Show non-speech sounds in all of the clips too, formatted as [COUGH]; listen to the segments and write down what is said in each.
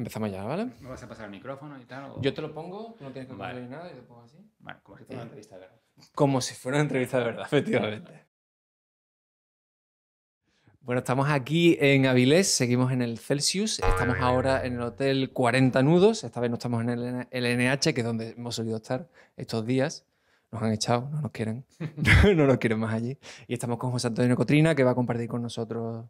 Empezamos ya, ¿vale? ¿Me vas a pasar el micrófono y tal? Yo te lo pongo, tú no tienes que vale. nada, y te pongo así. Vale, como si fuera una eh, entrevista de verdad. Como si fuera una entrevista de verdad, [LAUGHS] efectivamente. Bueno, estamos aquí en Avilés, seguimos en el Celsius, estamos ahora en el Hotel 40 Nudos, esta vez no estamos en el NH, que es donde hemos solido estar estos días. Nos han echado, no nos quieren, [LAUGHS] [LAUGHS] no nos quieren más allí. Y estamos con José Antonio Cotrina, que va a compartir con nosotros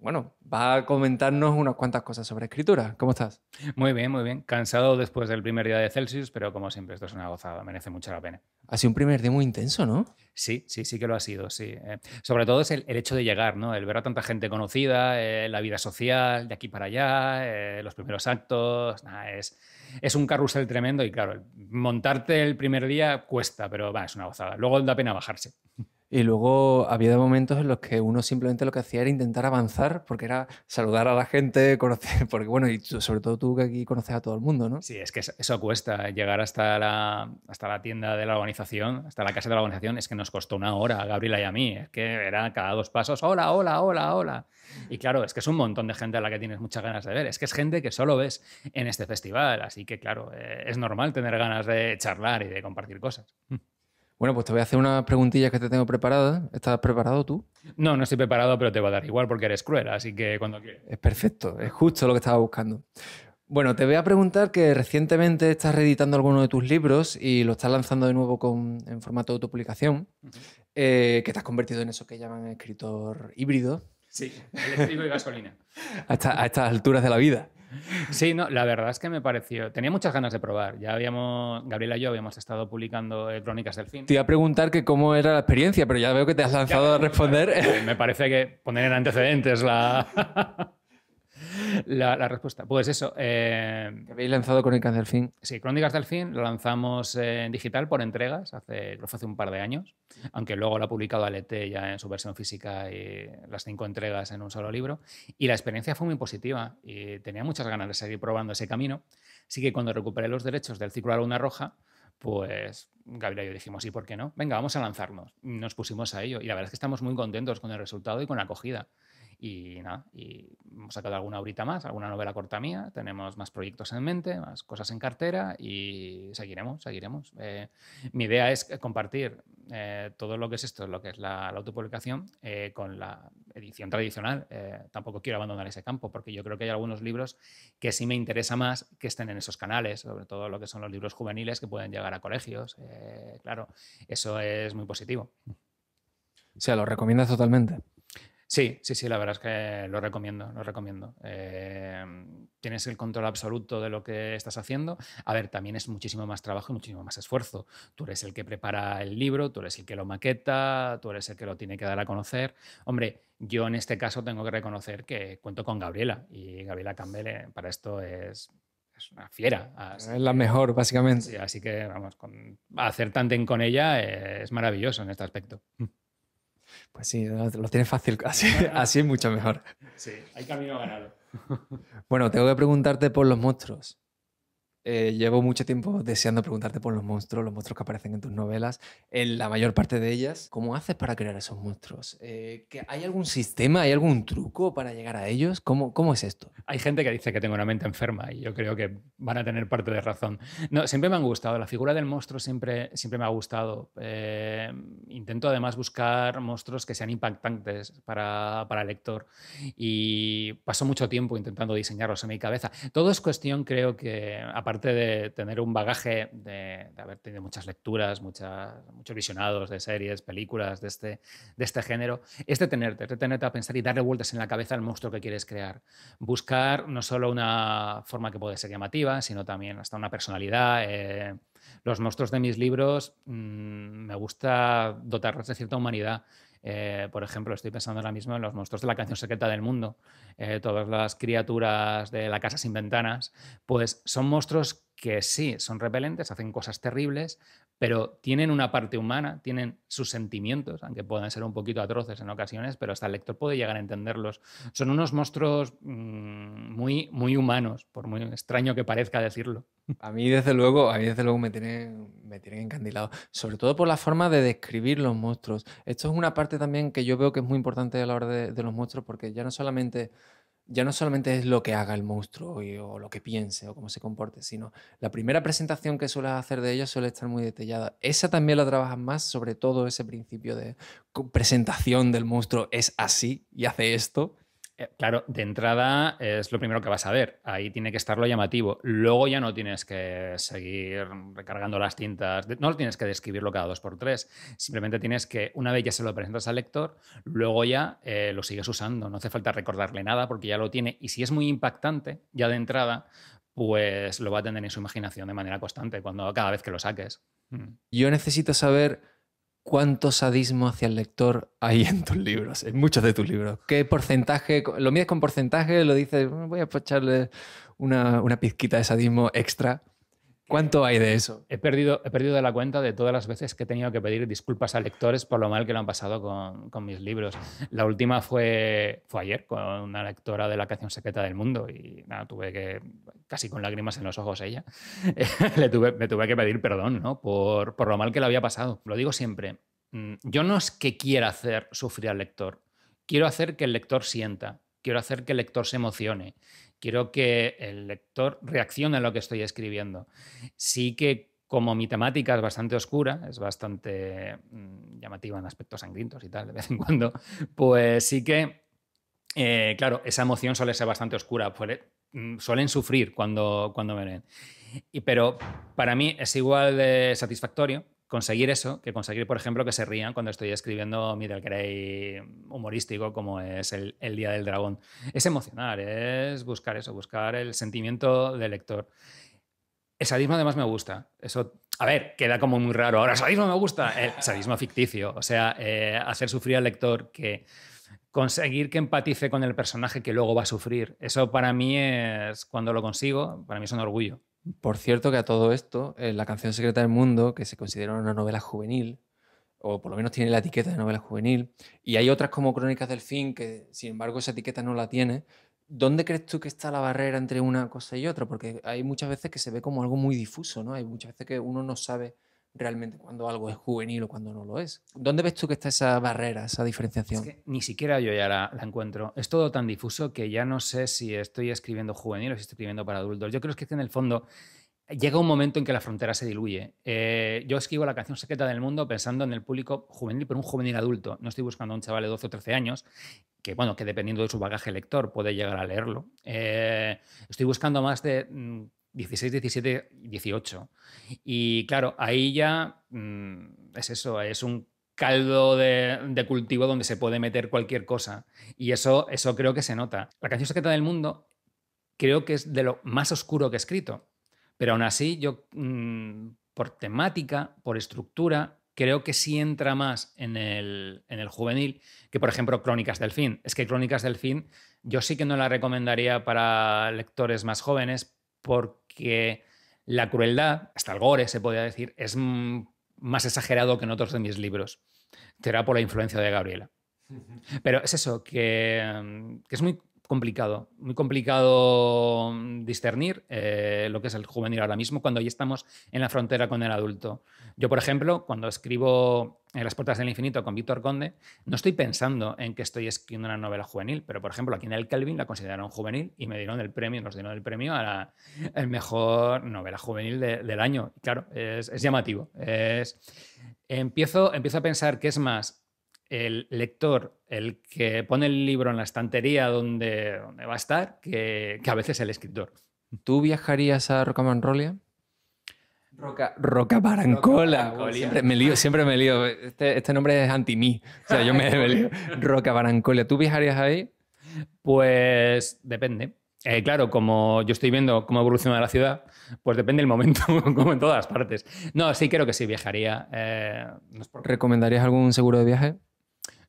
bueno, va a comentarnos unas cuantas cosas sobre escritura. ¿Cómo estás? Muy bien, muy bien. Cansado después del primer día de Celsius, pero como siempre, esto es una gozada, merece mucho la pena. Ha sido un primer día muy intenso, ¿no? Sí, sí, sí que lo ha sido, sí. Eh, sobre todo es el, hecho de llegar, ¿no? El ver a tanta gente conocida, eh, la vida social, de aquí para allá, eh, los primeros actos, es, un carrusel tremendo y claro, montarte el primer día cuesta, pero va, es una gozada. Luego da pena bajarse. Y luego había momentos en los que uno simplemente lo que hacía era intentar avanzar, porque era saludar a la gente, [LAUGHS] conocer, porque bueno, y sobre todo tú que aquí conoces a todo el mundo, ¿no? Sí, es que eso cuesta, llegar hasta la, hasta la tienda de la organización, hasta la casa de la organización, es que nos costó una hora a Gabriela y a mí, es que era cada dos pasos, hola, hola, hola, hola. Y claro, es que es un montón de gente a la que tienes muchas ganas de ver, es que es gente que solo ves en este festival, así que claro, eh, es normal tener ganas de charlar y de compartir cosas. Bueno, pues te voy a hacer unas preguntillas que te tengo preparadas. ¿Estás preparado tú? No, no estoy preparado, pero te va a dar igual porque eres cruel, así que cuando quieras. Es perfecto, es justo lo que estaba buscando. Bueno, te voy a preguntar que recientemente estás reeditando alguno de tus libros y lo estás lanzando de nuevo en formato de autopublicación, eh, que te has convertido en eso que llaman escritor híbrido. Sí, eléctrico y gasolina. [LAUGHS] a estas alturas de la vida. Sí, no, la verdad es que me pareció. Tenía muchas ganas de probar. Ya habíamos, Gabriela y yo habíamos estado publicando eh, Crónicas del Fin. Te iba a preguntar que cómo era la experiencia, pero ya veo que te has lanzado a responder. Me parece que poner en antecedentes la. [LAUGHS] la, respuesta. Pues eso. Eh, habéis lanzado Crónicas del Fin? Sí, Crónicas del Fin lo lanzamos en digital por entregas, hace, lo hace un par de años, aunque luego lo ha publicado Alete ya en su versión física y las cinco entregas en un solo libro. Y la experiencia fue muy positiva y tenía muchas ganas de seguir probando ese camino. Así que cuando recuperé los derechos del ciclo a la Luna Roja, pues gabriel y yo dijimos, ¿y por qué no? Venga, vamos a lanzarnos. Nos pusimos a ello y la verdad es que estamos muy contentos con el resultado y con la acogida. Y nada, y hemos sacado alguna ahorita más, alguna novela corta mía, tenemos más proyectos en mente, más cosas en cartera y seguiremos, seguiremos. Eh, mi idea es compartir eh, todo lo que es esto, lo que es la, autopublicación, eh, con la edición tradicional. tampoco quiero abandonar ese campo porque yo creo que hay algunos libros que sí me interesa más que estén en esos canales, sobre todo lo que son los libros juveniles que pueden llegar a colegios. claro, eso es muy positivo. O sea, lo recomiendas totalmente. Sí, sí, sí, la verdad es que lo recomiendo, lo recomiendo. Em, tienes el control absoluto de lo que estás haciendo. A ver, también es muchísimo más trabajo y muchísimo más esfuerzo. Tú eres el que prepara el libro, tú eres el que lo maqueta, tú eres el que lo tiene que dar a conocer. Hombre, yo en este caso tengo que reconocer que cuento con Gabriela y Gabriela Campbell eh, para esto es una fiera. es la mejor, básicamente. así que, vamos, hacer tandem con ella eh, es maravilloso en este aspecto. Pues sí, lo tienes fácil, [LAUGHS] así, así es mucho mejor. Sí, hay camino ganado. Bueno, tengo que preguntarte por los monstruos. Eh, llevo mucho tiempo deseando preguntarte por los monstruos, los monstruos que aparecen en tus novelas, en la mayor parte de ellas. ¿Cómo haces para crear esos monstruos? Eh, ¿Hay algún sistema, hay algún truco para llegar a ellos? ¿Cómo, ¿Cómo es esto? Hay gente que dice que tengo una mente enferma y yo creo que van a tener parte de razón. No, siempre me han gustado, la figura del monstruo siempre, siempre me ha gustado. Eh, intento además buscar monstruos que sean impactantes para, para el lector y paso mucho tiempo intentando diseñarlos en mi cabeza. Todo es cuestión, creo que, aparte aparte de tener un bagaje de, haber tenido muchas lecturas, muchas, muchos visionados de series, películas de este, de este género, es detenerte, tenerte detenerte a pensar y darle vueltas en la cabeza al monstruo que quieres crear. Buscar no solo una forma que puede ser llamativa, sino también hasta una personalidad. Eh, los monstruos de mis libros mm, me gusta dotarlos de cierta humanidad. Eh, por ejemplo, estoy pensando ahora mismo en los monstruos de la canción secreta del mundo, eh, todas las criaturas de la casa sin ventanas, pues son monstruos que sí, son repelentes, hacen cosas terribles, pero tienen una parte humana, tienen sus sentimientos, aunque puedan ser un poquito atroces en ocasiones, pero hasta el lector puede llegar a entenderlos. Son unos monstruos mm, muy, muy humanos, por muy extraño que parezca decirlo. A mí, desde luego, a mí desde luego me tienen, me encandilado, sobre todo por la forma de describir los monstruos. Esto es una parte también que yo veo que es muy importante a la hora de los monstruos, porque ya no solamente ya no solamente es lo que haga el monstruo o lo que piense o cómo se comporte, sino la primera presentación que suele hacer de ella suele estar muy detallada. Esa también la trabajas más, sobre todo ese principio de presentación del monstruo es así y hace esto eh, claro, de entrada es lo primero que vas a ver. Ahí tiene que estar lo llamativo. Luego ya no tienes que seguir recargando las tintas. No tienes que describirlo cada dos por tres. Simplemente tienes que, una vez ya se lo presentas al lector, luego ya eh, lo sigues usando. No hace falta recordarle nada porque ya lo tiene. Y si es muy impactante, ya de entrada, pues lo va a tener en su imaginación de manera constante cuando cada vez que lo saques. Mm. Yo necesito saber ¿Cuánto sadismo hacia el lector hay en tus libros? En muchos de tus libros. ¿Qué porcentaje? ¿Lo mides con porcentaje? ¿Lo dices, mm, voy a echarle una, una pizquita de sadismo extra? ¿Cuánto hay de eso? He perdido, he perdido la cuenta de todas las veces que he tenido que pedir disculpas a lectores por lo mal que lo han pasado con, mis libros. La última fue, fue ayer con una lectora de La canción secreta del mundo y nada, tuve que, casi con lágrimas en los ojos ella, [LAUGHS] le tuve, me tuve que pedir perdón por, lo mal que le había pasado. Lo digo siempre, mm, yo no es que quiera hacer sufrir al lector, quiero hacer que el lector sienta, quiero hacer que el lector se emocione, Quiero que el lector reaccione a lo que estoy escribiendo. Sí que como mi temática es bastante oscura, es bastante mm, llamativa en aspectos sangrientos y tal, de vez en cuando, pues sí que, eh, claro, esa emoción suele ser bastante oscura, mm, suelen sufrir cuando, cuando me ven. Y, pero para mí es igual de satisfactorio conseguir eso que conseguir, por ejemplo, que se rían cuando estoy escribiendo Middle Grey humorístico como es el, Día del Dragón. Es emocionar, es buscar eso, buscar el sentimiento del lector. El sadismo además me gusta. Eso, a ver, queda como muy raro. Ahora, el sadismo me gusta. El sadismo ficticio. O sea, eh, hacer sufrir al lector que conseguir que empatice con el personaje que luego va a sufrir. Eso para mí es, cuando lo consigo, para mí es un orgullo. Por cierto que a todo esto, eh, La canción secreta del mundo, que se considera una novela juvenil, o por lo menos tiene la etiqueta de novela juvenil, y hay otras como Crónicas del Fin, que sin embargo esa etiqueta no la tiene, ¿dónde crees tú que está la barrera entre una cosa y otra? Porque hay muchas veces que se ve como algo muy difuso, ¿no? Hay muchas veces que uno no sabe realmente cuando algo es juvenil o cuando no lo es. ¿Dónde ves tú que está esa barrera, esa diferenciación? Es que ni siquiera yo ya la, encuentro. Es todo tan difuso que ya no sé si estoy escribiendo juvenil o si estoy escribiendo para adultos. Yo creo que en el fondo llega un momento en que la frontera se diluye. Eh, yo escribo la canción secreta del mundo pensando en el público juvenil, pero un juvenil adulto. No estoy buscando a un chaval de 12 o 13 años, que bueno, que dependiendo de su bagaje lector puede llegar a leerlo. Eh, estoy buscando más de mm, 16, 17, 18. Y claro, ahí ya mm, es eso, es un caldo de, cultivo donde se puede meter cualquier cosa. Y eso, eso creo que se nota. La canción secreta del mundo creo que es de lo más oscuro que he escrito. Pero aún así, yo mm, por temática, por estructura, creo que sí entra más en el, en el, juvenil que, por ejemplo, Crónicas del Fin. Es que Crónicas del Fin yo sí que no la recomendaría para lectores más jóvenes porque la crueldad, hasta el gore se podría decir, es más exagerado que en otros de mis libros. Será por la influencia de Gabriela. Pero es eso, que, mm, que es muy complicado, muy complicado mm, discernir eh, lo que es el juvenil ahora mismo cuando ya estamos en la frontera con el adulto. Yo, por ejemplo, cuando escribo En las puertas del infinito con Víctor Conde, no estoy pensando en que estoy escribiendo una novela juvenil, pero, por ejemplo, aquí en el Kelvin la consideraron juvenil y me dieron el premio, nos dieron el premio a la mejor novela juvenil del año. claro, es, llamativo. Es, empiezo, empiezo a pensar que es más el lector, el que pone el libro en la estantería donde, va a estar, que, a veces el escritor. ¿Tú viajarías a Roca Roca, Roca Barancola. siempre me lío, siempre me lío. Este, este, nombre es anti mí. O sea, yo me, lío. [LAUGHS] Roca Barancola, ¿Tú viajarías ahí? Pues depende. Eh, claro, como yo estoy viendo cómo evoluciona la ciudad, pues depende el momento, [LAUGHS] como en todas partes. No, sí creo que sí viajaría. Eh, ¿Recomendarías algún seguro de viaje?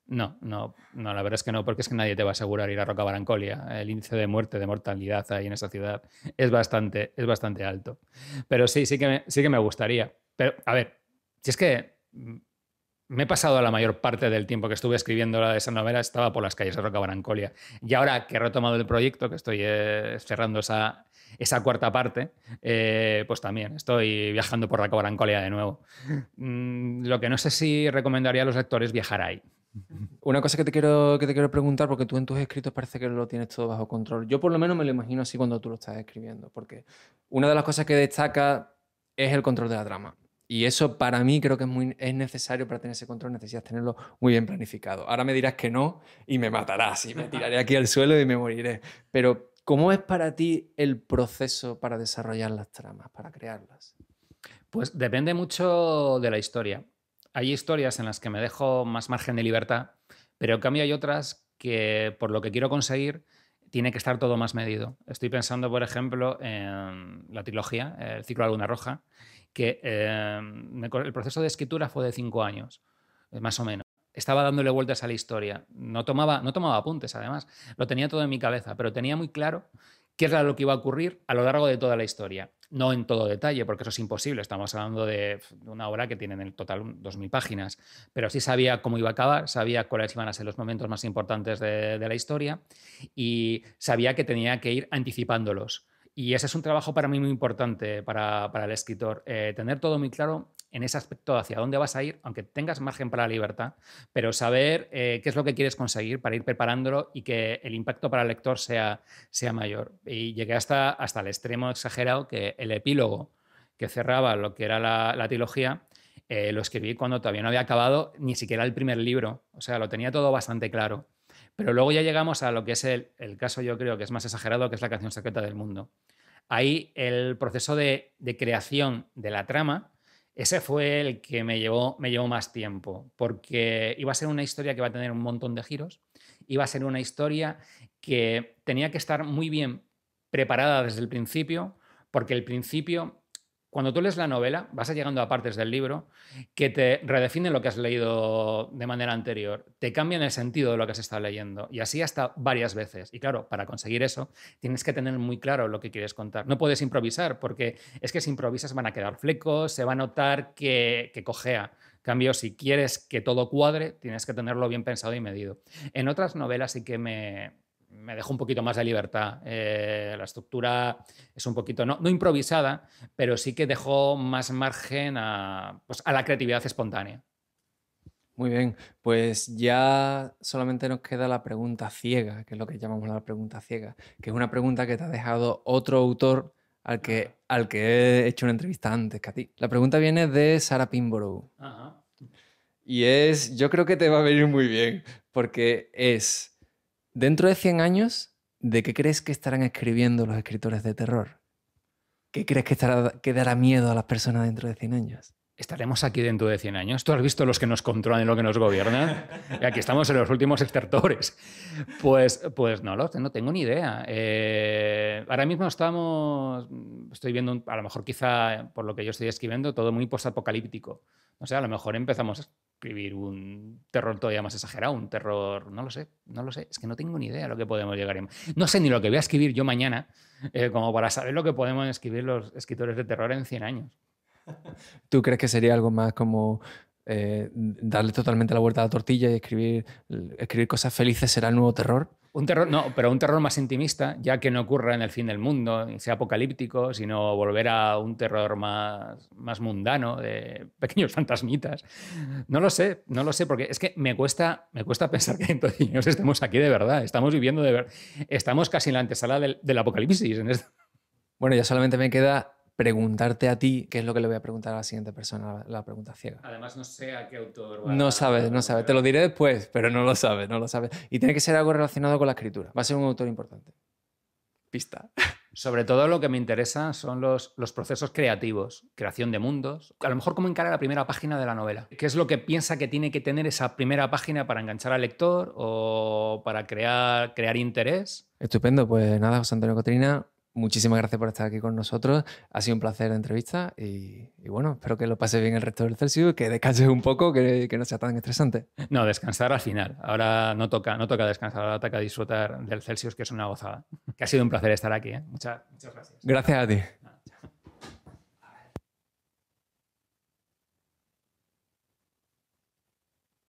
No, no, no, la verdad es que no, porque es que nadie te va a asegurar ir a Roca Barancolia. El índice de muerte, de mortalidad ahí en esa ciudad es bastante, es bastante alto. Pero sí, sí que, me, sí que me gustaría. Pero, a ver, si es que me he pasado la mayor parte del tiempo que estuve escribiendo la de esa novela, estaba por las calles de Roca Barancolia. Y ahora que he retomado el proyecto, que estoy eh, cerrando esa, esa cuarta parte, eh, pues también estoy viajando por Roca Barancolia de nuevo. Mm, lo que no sé si recomendaría a los lectores viajar ahí. Una cosa que te, quiero, que te quiero preguntar, porque tú en tus escritos parece que lo tienes todo bajo control. Yo por lo menos me lo imagino así cuando tú lo estás escribiendo, porque una de las cosas que destaca es el control de la trama. Y eso para mí creo que es, es necesario para tener ese control, necesitas tenerlo muy bien planificado. Ahora me dirás que no y me matarás y me [LAUGHS] tiraré aquí al suelo y me moriré. Pero ¿cómo es para ti el proceso para desarrollar las tramas, para crearlas? Pues depende mucho de la historia hay historias en las que me dejo más margen de libertad, pero en cambio hay otras que por lo que quiero conseguir tiene que estar todo más medido. Estoy pensando, por ejemplo, en la trilogía, el ciclo de la luna roja, que em, el proceso de escritura fue de cinco años, eh, más o menos. Estaba dándole vueltas a la historia. No tomaba, no tomaba apuntes, además. Lo tenía todo en mi cabeza, pero tenía muy claro qué era lo que iba a ocurrir a lo largo de toda la historia. No en todo detalle, porque eso es imposible. Estamos hablando de una obra que tiene en el total 2.000 páginas. Pero sí sabía cómo iba a acabar, sabía cuáles iban a ser los momentos más importantes de la historia y sabía que tenía que ir anticipándolos. Y ese es un trabajo para mí muy importante para, el escritor, eh, tener todo muy claro en ese aspecto hacia dónde vas a ir, aunque tengas margen para la libertad, pero saber eh, qué es lo que quieres conseguir para ir preparándolo y que el impacto para el lector sea, sea mayor. Y llegué hasta, hasta el extremo exagerado que el epílogo que cerraba lo que era la, trilogía, eh, lo escribí cuando todavía no había acabado ni siquiera el primer libro, o sea, lo tenía todo bastante claro. Pero luego ya llegamos a lo que es el, caso, yo creo que es más exagerado, que es la canción secreta del mundo. Ahí el proceso de, creación de la trama, ese fue el que me llevó, me llevó más tiempo, porque iba a ser una historia que iba a tener un montón de giros, iba a ser una historia que tenía que estar muy bien preparada desde el principio, porque el principio cuando tú lees la novela, vas llegando a partes del libro que te redefinen lo que has leído de manera anterior, te cambian el sentido de lo que has estado leyendo y así hasta varias veces. Y claro, para conseguir eso tienes que tener muy claro lo que quieres contar. No puedes improvisar porque es que si improvisas van a quedar flecos, se va a notar que, que cojea. Cambio, si quieres que todo cuadre, tienes que tenerlo bien pensado y medido. En otras novelas sí que me, me dejó un poquito más de libertad. Eh, la estructura es un poquito, no, improvisada, pero sí que dejó más margen pues, a, la creatividad espontánea. Muy bien, pues ya solamente nos queda la pregunta ciega, que es lo que llamamos la pregunta ciega, que es una pregunta que te ha dejado otro autor al que, al que he hecho una entrevista antes que a ti. La pregunta viene de Sarah Pinborough. Y es, yo creo que te va a venir muy bien, porque es, Dentro de 100 años, ¿de qué crees que estarán escribiendo los escritores de terror? ¿Qué crees que, dará miedo a las personas dentro de 100 años? ¿Estaremos aquí dentro de 100 años? ¿Tú has visto los que nos controlan y los que nos gobiernan? Y aquí estamos en los últimos extertores. Pues, pues no, no tengo ni idea. Eh, ahora mismo estamos, estoy viendo, a lo mejor quizá por lo que yo estoy escribiendo, todo muy postapocalíptico. O sea, a lo mejor empezamos escribir un terror todavía más exagerado, un terror, no lo sé, no lo sé, es que no tengo ni idea de lo que podemos llegar. No sé ni lo que voy a escribir yo mañana, eh, como para saber lo que podemos escribir los escritores de terror en 100 años. [LAUGHS] ¿Tú crees que sería algo más como eh, darle totalmente la vuelta a la tortilla y escribir, escribir cosas felices será el nuevo terror? Un terror, no, pero un terror más intimista, ya que no ocurra en el fin del mundo, sea apocalíptico, sino volver a un terror más, más mundano, de [LAUGHS] pequeños fantasmitas. No lo sé, no lo sé, porque es que me cuesta, me cuesta pensar que todos estemos aquí de verdad, estamos viviendo de verdad, estamos casi en la antesala del, apocalipsis. Este bueno, ya solamente me queda preguntarte a ti qué es lo que le voy a preguntar a la siguiente persona, la, pregunta ciega. Además, no sé a qué autor va No sabes, no sabes. Te lo diré después, pero no lo sabes, no lo sabes. Y tiene que ser algo relacionado con la escritura. Va a ser un autor importante. Pista. [LAUGHS] Sobre todo lo que me interesa son los, los procesos creativos, creación de mundos, a lo mejor cómo encara la primera página de la novela. ¿Qué es lo que piensa que tiene que tener esa primera página para enganchar al lector o para crear, crear interés? Estupendo, pues nada, José Antonio Cotrina, muchísimas gracias por estar aquí con nosotros. Ha sido un placer la entrevista y, bueno, espero que lo pase bien el resto del Celsius, que descanses un poco, que, que, no sea tan estresante. No, descansar al final. Ahora no toca, no toca descansar, ahora toca disfrutar del Celsius, que es una gozada. Que ha sido un placer estar aquí. ¿eh? muchas gracias. Gracias a ti.